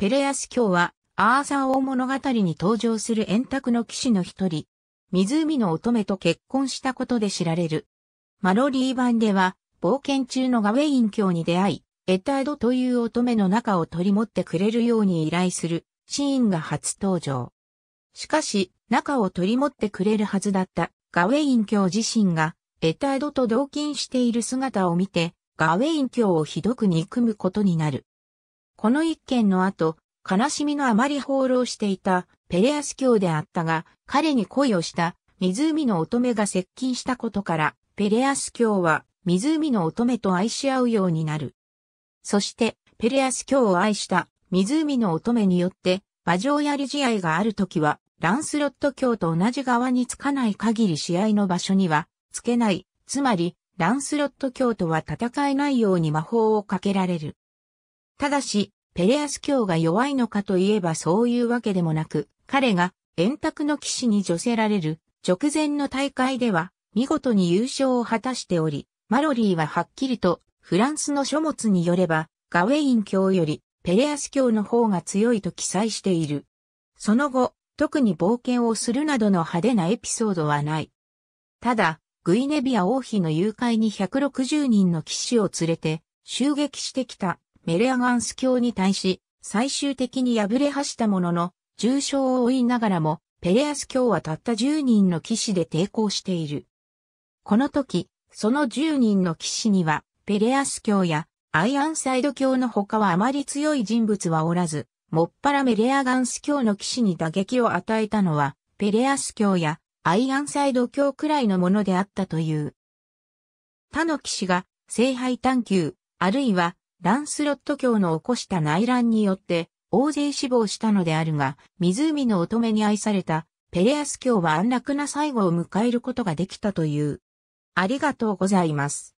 ペレアス卿は、アーサー王物語に登場する円卓の騎士の一人、湖の乙女と結婚したことで知られる。マロリー版では、冒険中のガウェイン卿に出会い、エタードという乙女の中を取り持ってくれるように依頼するシーンが初登場。しかし、中を取り持ってくれるはずだったガウェイン卿自身が、エタードと同勤している姿を見て、ガウェイン卿をひどく憎むことになる。この一件の後、悲しみのあまり放浪していたペレアス教であったが、彼に恋をした湖の乙女が接近したことから、ペレアス教は湖の乙女と愛し合うようになる。そして、ペレアス教を愛した湖の乙女によって、馬上やり試合があるときは、ランスロット教と同じ側につかない限り試合の場所には、つけない。つまり、ランスロット教とは戦えないように魔法をかけられる。ただし、ペレアス教が弱いのかといえばそういうわけでもなく、彼が円卓の騎士に助せられる直前の大会では見事に優勝を果たしており、マロリーははっきりとフランスの書物によればガウェイン教よりペレアス教の方が強いと記載している。その後、特に冒険をするなどの派手なエピソードはない。ただ、グイネビア王妃の誘拐に160人の騎士を連れて襲撃してきたメレアガンス教に対し、最終的に敗れはしたものの、重傷を負いながらも、ペレアス教はたった10人の騎士で抵抗している。この時、その10人の騎士には、ペレアス教やアイアンサイド教の他はあまり強い人物はおらず、もっぱらメレアガンス教の騎士に打撃を与えたのは、ペレアス教やアイアンサイド教くらいのものであったという。他の騎士が、聖杯探求、あるいはランスロット教の起こした内乱によって大勢死亡したのであるが、湖の乙女に愛されたペレアス教は安楽な最後を迎えることができたという。ありがとうございます。